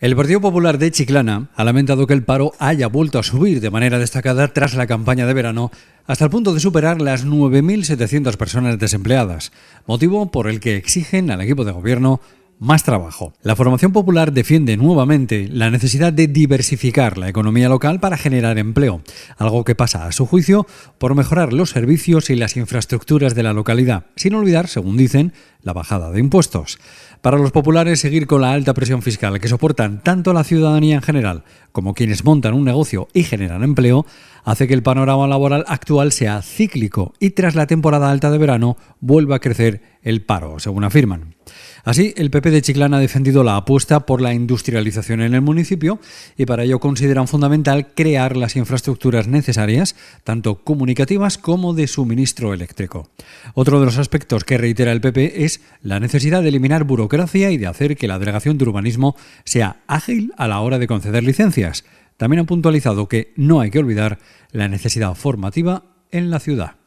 El Partido Popular de Chiclana ha lamentado que el paro haya vuelto a subir de manera destacada tras la campaña de verano, hasta el punto de superar las 9.700 personas desempleadas, motivo por el que exigen al equipo de gobierno más trabajo. La formación popular defiende nuevamente la necesidad de diversificar la economía local para generar empleo, algo que pasa, a su juicio, por mejorar los servicios y las infraestructuras de la localidad, sin olvidar, según dicen, la bajada de impuestos. Para los populares, seguir con la alta presión fiscal que soportan tanto la ciudadanía en general como quienes montan un negocio y generan empleo, hace que el panorama laboral actual sea cíclico y tras la temporada alta de verano vuelva a crecer el paro, según afirman. Así, el PP de Chiclana ha defendido la apuesta por la industrialización en el municipio y para ello consideran fundamental crear las infraestructuras necesarias, tanto comunicativas como de suministro eléctrico. Otro de los aspectos que reitera el PP es la necesidad de eliminar burocracia y de hacer que la delegación de urbanismo sea ágil a la hora de conceder licencias. También han puntualizado que no hay que olvidar la necesidad formativa en la ciudad.